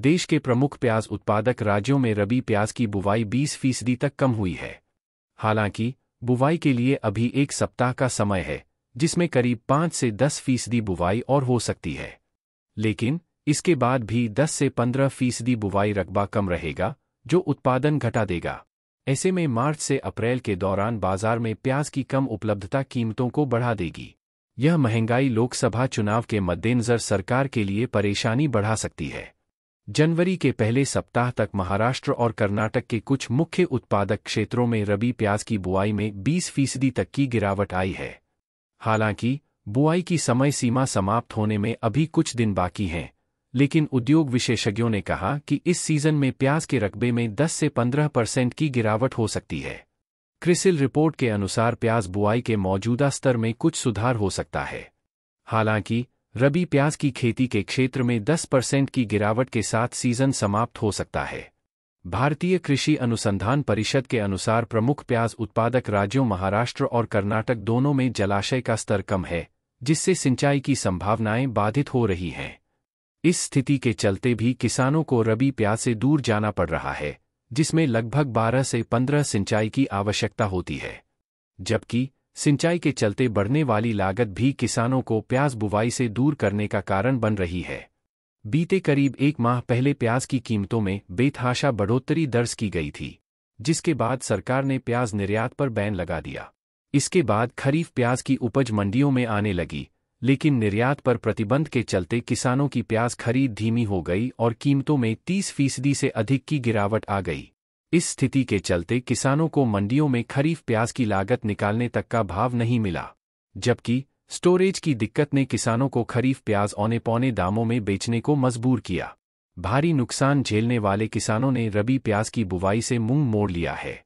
देश के प्रमुख प्याज उत्पादक राज्यों में रबी प्याज की बुवाई 20 फीसदी तक कम हुई है हालांकि बुवाई के लिए अभी एक सप्ताह का समय है जिसमें करीब 5 से 10 फीसदी बुवाई और हो सकती है लेकिन इसके बाद भी 10 से 15 फीसदी बुवाई रकबा कम रहेगा जो उत्पादन घटा देगा ऐसे में मार्च से अप्रैल के दौरान बाजार में प्याज की कम उपलब्धता कीमतों को बढ़ा देगी यह महंगाई लोकसभा चुनाव के मद्देनज़र सरकार के लिए परेशानी बढ़ा सकती है जनवरी के पहले सप्ताह तक महाराष्ट्र और कर्नाटक के कुछ मुख्य उत्पादक क्षेत्रों में रबी प्याज की बुआई में 20 फीसदी तक की गिरावट आई है हालांकि बुआई की समय सीमा समाप्त होने में अभी कुछ दिन बाकी हैं लेकिन उद्योग विशेषज्ञों ने कहा कि इस सीजन में प्याज के रकबे में 10 से 15 परसेंट की गिरावट हो सकती है क्रिसिल रिपोर्ट के अनुसार प्याज बुआई के मौजूदा स्तर में कुछ सुधार हो सकता है हालांकि रबी प्याज की खेती के क्षेत्र में 10 परसेंट की गिरावट के साथ सीजन समाप्त हो सकता है भारतीय कृषि अनुसंधान परिषद के अनुसार प्रमुख प्याज उत्पादक राज्यों महाराष्ट्र और कर्नाटक दोनों में जलाशय का स्तर कम है जिससे सिंचाई की संभावनाएं बाधित हो रही हैं इस स्थिति के चलते भी किसानों को रबी प्याज से दूर जाना पड़ रहा है जिसमें लगभग 12 से 15 सिंचाई की आवश्यकता होती है जबकि सिंचाई के चलते बढ़ने वाली लागत भी किसानों को प्याज बुवाई से दूर करने का कारण बन रही है बीते करीब एक माह पहले प्याज की कीमतों में बेतहाशा बढ़ोतरी दर्ज की गई थी जिसके बाद सरकार ने प्याज निर्यात पर बैन लगा दिया इसके बाद खरीफ प्याज की उपज मंडियों में आने लगी लेकिन निर्यात पर प्रतिबंध के चलते किसानों की प्याज खरीद धीमी हो गई और कीमतों में 30 फीसदी से अधिक की गिरावट आ गई इस स्थिति के चलते किसानों को मंडियों में खरीफ प्याज की लागत निकालने तक का भाव नहीं मिला जबकि स्टोरेज की दिक्कत ने किसानों को खरीफ प्याज औने पौने दामों में बेचने को मजबूर किया भारी नुकसान झेलने वाले किसानों ने रबी प्याज की बुवाई से मुंह मोड़ लिया है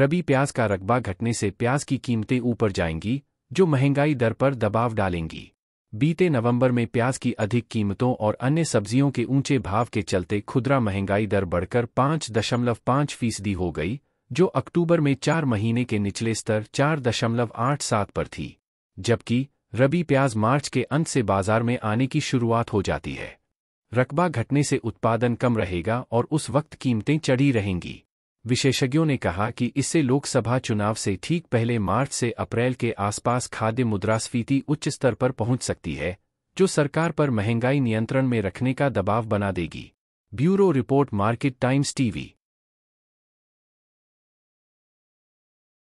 रबी प्याज का रकबा घटने से प्याज की कीमतें ऊपर जाएंगी जो महंगाई दर पर दबाव डालेंगी बीते नवंबर में प्याज की अधिक कीमतों और अन्य सब्जियों के ऊंचे भाव के चलते खुदरा महंगाई दर बढ़कर पाँच दशमलव पाँच फीसदी हो गई जो अक्टूबर में चार महीने के निचले स्तर चार दशमलव आठ सात पर थी जबकि रबी प्याज मार्च के अंत से बाजार में आने की शुरुआत हो जाती है रकबा घटने से उत्पादन कम रहेगा और उस वक्त कीमतें चढ़ी रहेंगी विशेषज्ञों ने कहा कि इससे लोकसभा चुनाव से ठीक पहले मार्च से अप्रैल के आसपास खाद्य मुद्रास्फीति उच्च स्तर पर पहुंच सकती है जो सरकार पर महंगाई नियंत्रण में रखने का दबाव बना देगी bureau report Market Times TV